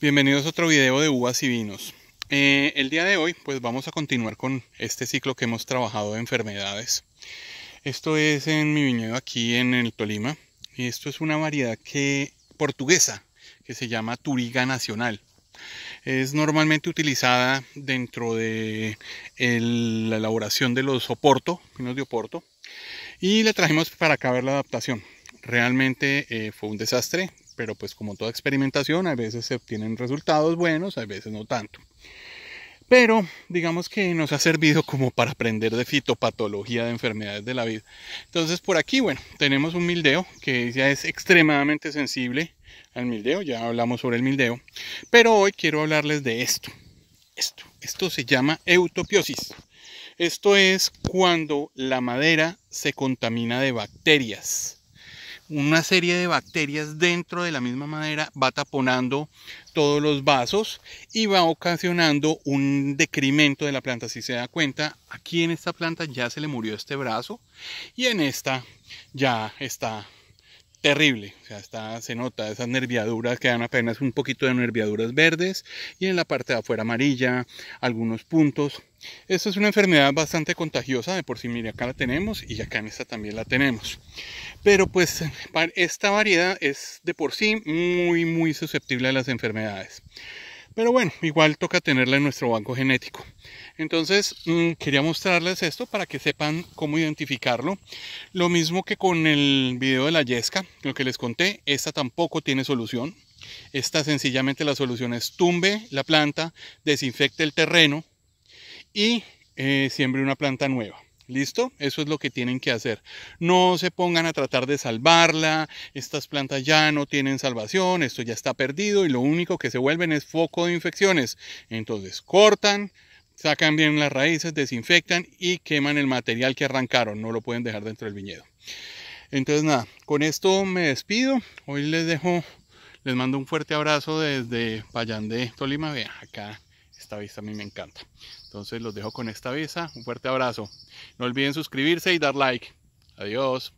Bienvenidos a otro video de uvas y vinos. Eh, el día de hoy pues vamos a continuar con este ciclo que hemos trabajado de enfermedades. Esto es en mi viñedo aquí en el Tolima y esto es una variedad que, portuguesa que se llama Turiga Nacional. Es normalmente utilizada dentro de la elaboración de los Oporto, vinos de Oporto, y le trajimos para acá ver la adaptación. Realmente eh, fue un desastre, pero pues como toda experimentación, a veces se obtienen resultados buenos, a veces no tanto. Pero digamos que nos ha servido como para aprender de fitopatología de enfermedades de la vid. Entonces por aquí, bueno, tenemos un mildeo que ya es extremadamente sensible al mildeo, ya hablamos sobre el mildeo, pero hoy quiero hablarles de esto. Esto, esto se llama eutopiosis. Esto es cuando la madera se contamina de bacterias una serie de bacterias dentro de la misma madera va taponando todos los vasos y va ocasionando un decremento de la planta. Si se da cuenta, aquí en esta planta ya se le murió este brazo y en esta ya está terrible. O sea, se nota esas nerviaduras, dan apenas un poquito de nerviaduras verdes y en la parte de afuera amarilla, algunos puntos. Esta es una enfermedad bastante contagiosa, de por sí, mire, acá la tenemos y acá en esta también la tenemos. Pero pues esta variedad es de por sí muy, muy susceptible a las enfermedades. Pero bueno, igual toca tenerla en nuestro banco genético. Entonces, mm, quería mostrarles esto para que sepan cómo identificarlo. Lo mismo que con el video de la yesca, lo que les conté, esta tampoco tiene solución. Esta sencillamente la solución es tumbe la planta, desinfecte el terreno y eh, siembre una planta nueva. ¿Listo? Eso es lo que tienen que hacer. No se pongan a tratar de salvarla. Estas plantas ya no tienen salvación. Esto ya está perdido y lo único que se vuelven es foco de infecciones. Entonces cortan, sacan bien las raíces, desinfectan y queman el material que arrancaron. No lo pueden dejar dentro del viñedo. Entonces nada, con esto me despido. Hoy les dejo, les mando un fuerte abrazo desde Payán de Tolima. vea acá esta vista a mí me encanta. Entonces los dejo con esta visa. Un fuerte abrazo. No olviden suscribirse y dar like. Adiós.